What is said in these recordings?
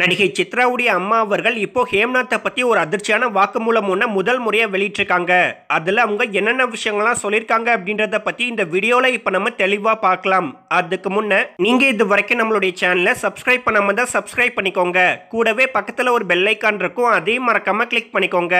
நடிகை சித்ராவுடைய அம்மா அவர்கள் இப்போ ஹேம்நாத்தை பற்றி ஒரு அதிர்ச்சியான வாக்குமூலம் ஒன்று முதல் முறையாக வெளியிட்டிருக்காங்க அதில் அவங்க என்னென்ன விஷயங்கள்லாம் சொல்லியிருக்காங்க அப்படின்றத பற்றி இந்த வீடியோவில் இப்போ நம்ம தெளிவாக பார்க்கலாம் அதுக்கு முன்னே நீங்கள் இது வரைக்கும் நம்மளுடைய சேனலை சப்ஸ்கிரைப் பண்ணாமல் தான் சப்ஸ்கிரைப் பண்ணிக்கோங்க கூடவே பக்கத்தில் ஒரு பெல்லைக்கான் இருக்கும் அதையும் மறக்காமல் கிளிக் பண்ணிக்கோங்க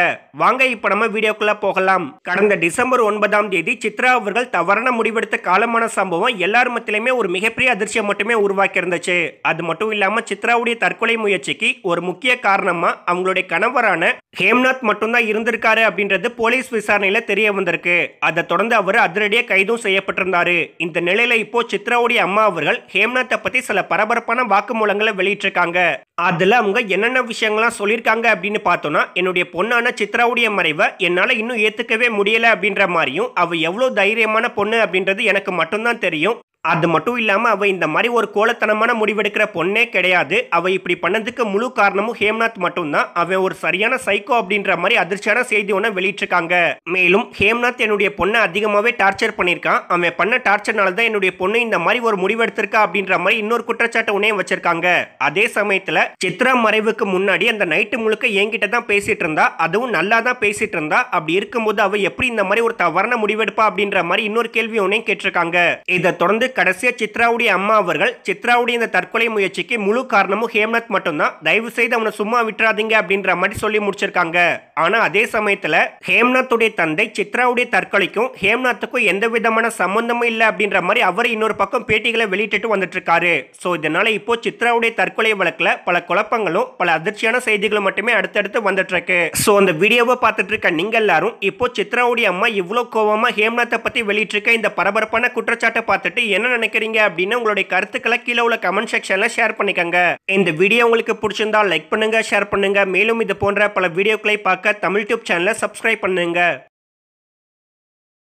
வாங்க இப்போ நம்ம வீடியோக்குள்ளே போகலாம் கடந்த டிசம்பர் ஒன்பதாம் தேதி சித்ரா அவர்கள் தவறான முடிவெடுத்த காலமான சம்பவம் எல்லார் மத்திலையுமே ஒரு மிகப்பெரிய அதிர்ச்சியை மட்டுமே உருவாக்கி இருந்துச்சு அது மட்டும் இல்லாமல் சித்ராவுடைய தற்கொலை முயற்சிக்கு ஒரு முக்கிய காரணமா அவங்களுடைய கணவரான ஹேம்நாத் மட்டும்தான் இருந்திருக்காரு அப்படின்றது போலீஸ் விசாரணையில தெரிய வந்திருக்கு அதை தொடர்ந்து அவர் அதிரடியே கைதும் செய்யப்பட்டிருந்தாரு இந்த நிலையில இப்போ சித்ராவுடைய அம்மா அவர்கள் ஹேம்நாத்தை பத்தி சில பரபரப்பான வாக்குமூலங்களை வெளியிட்டிருக்காங்க அதில் அவங்க என்னென்ன விஷயங்கள்லாம் சொல்லியிருக்காங்க அப்படின்னு பார்த்தோம்னா என்னுடைய பொண்ணான சித்ராவுடைய மறைவை என்னால் இன்னும் ஏற்றுக்கவே முடியலை அப்படின்ற மாதிரியும் அவள் எவ்வளோ தைரியமான பொண்ணு அப்படின்றது எனக்கு மட்டும்தான் தெரியும் அது மட்டும் இல்லாமல் அவள் இந்த மாதிரி ஒரு கோலத்தனமான முடிவெடுக்கிற பொண்ணே கிடையாது அவள் இப்படி பண்ணதுக்கு முழு காரணமும் ஹேம்நாத் மட்டும்தான் அவன் ஒரு சரியான சைக்கோ அப்படின்ற மாதிரி அதிர்ச்சியான செய்தி ஒன்று வெளியிட்டிருக்காங்க மேலும் ஹேம்நாத் என்னுடைய பொண்ணை அதிகமாகவே டார்ச்சர் பண்ணியிருக்கான் அவன் பண்ண டார்ச்சர்னால தான் என்னுடைய பொண்ணு இந்த மாதிரி ஒரு முடிவெடுத்திருக்கா அப்படின்ற மாதிரி இன்னொரு குற்றச்சாட்டை உனையும் வச்சிருக்காங்க அதே சமயத்தில் சித்ரா மறைவுக்கு முன்னாடி அந்த நைட்டு முழுக்க என்கிட்ட தான் பேசிட்டு இருந்தா அதுவும் நல்லா தான் பேசிட்டு இருந்தா அப்படி இருக்கும்போது அவள் எப்படி இந்த மாதிரி ஒரு தவறான முடிவெடுப்பா அப்படின்ற மாதிரி இன்னொரு கேள்வி உனையும் கேட்டிருக்காங்க இதை தொடர்ந்து கடைசியாக சித்ராவுடைய அம்மா அவர்கள் சித்ராவுடைய இந்த தற்கொலை முயற்சிக்கு முழு காரணமும் ஹேம்நாத் மட்டும்தான் தயவு செய்து அவனை சும்மா விட்டுறாதீங்க அப்படின்ற மாதிரி சொல்லி முடிச்சிருக்காங்க ஆனால் அதே சமயத்தில் ஹேம்நாத்துடைய தந்தை சித்ராவுடைய தற்கொலைக்கும் ஹேம்நாத்துக்கும் எந்த விதமான சம்பந்தமும் இல்லை அப்படின்ற மாதிரி அவர் இன்னொரு பக்கம் பேட்டிகளை வெளியிட்டு வந்துட்டு இருக்காரு ஸோ இதனால இப்போ சித்ராவுடைய தற்கொலை வழக்கில் பல குழப்பங்களும் பல அதிர்ச்சியான செய்திகளும் மட்டுமே அடுத்தடுத்து வந்துட்டு இருக்கு ஸோ அந்த வீடியோவை பார்த்துட்டு இருக்க நீங்க எல்லாரும் இப்போ சித்ராவுடைய அம்மா இவ்வளோ கோபமா ஹேம்நாத்தை பத்தி வெளியிட்டிருக்க இந்த பரபரப்பான குற்றச்சாட்டை பார்த்துட்டு என்ன என்ன நினைக்கிறீங்க அப்படின்னு உங்களுடைய கருத்துக்களை கீழே உள்ள கமெண்ட் செக்ஷன்ல ஷேர் பண்ணிக்கோங்க இந்த வீடியோ உங்களுக்கு பிடிச்சிருந்தா லைக் பண்ணுங்க ஷேர் பண்ணுங்க மேலும் இது போன்ற பல வீடியோக்களை பார்க்க தமிழ் டியூப் சேனலை சப்ஸ்கிரைப் பண்ணுங்க